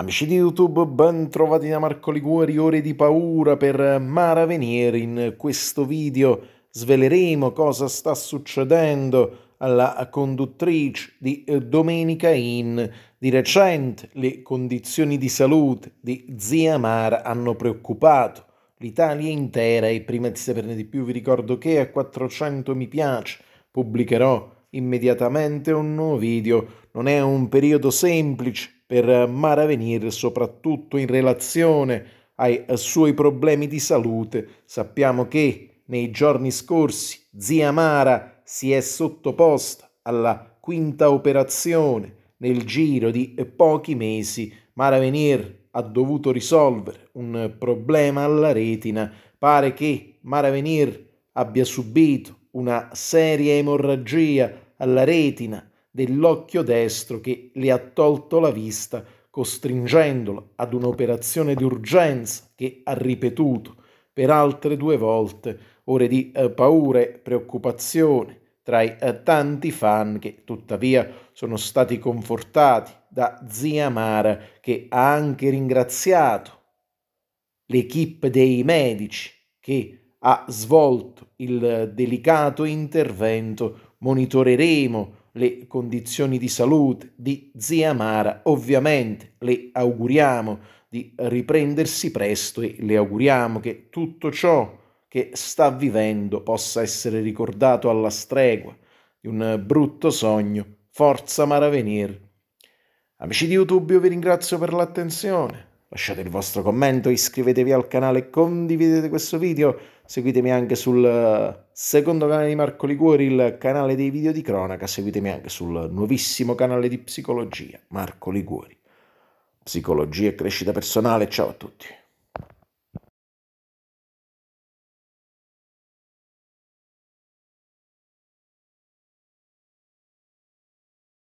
Amici di YouTube, ben trovati da Marco Liguori, ore di paura per Mara Venieri. In questo video sveleremo cosa sta succedendo alla conduttrice di eh, Domenica In. Di recente le condizioni di salute di zia Mara hanno preoccupato l'Italia intera e prima di saperne di più vi ricordo che a 400 mi piace pubblicherò immediatamente un nuovo video. Non è un periodo semplice per Maravenir, soprattutto in relazione ai suoi problemi di salute. Sappiamo che nei giorni scorsi zia Mara si è sottoposta alla quinta operazione nel giro di pochi mesi. Maravenir ha dovuto risolvere un problema alla retina. Pare che Maravenir abbia subito una seria emorragia alla retina dell'occhio destro che le ha tolto la vista, costringendolo ad un'operazione d'urgenza che ha ripetuto per altre due volte, ore di eh, paura e preoccupazione tra i eh, tanti fan che tuttavia sono stati confortati da zia Mara che ha anche ringraziato l'equipe dei medici che ha svolto il eh, delicato intervento. Monitoreremo le condizioni di salute di zia Mara, ovviamente le auguriamo di riprendersi presto e le auguriamo che tutto ciò che sta vivendo possa essere ricordato alla stregua di un brutto sogno. Forza Mara Venir. Amici di YouTube, io vi ringrazio per l'attenzione. Lasciate il vostro commento, iscrivetevi al canale, condividete questo video, seguitemi anche sul eh, secondo canale di Marco Liguori, il canale dei video di cronaca, seguitemi anche sul nuovissimo canale di psicologia, Marco Liguori. Psicologia e crescita personale, ciao a tutti.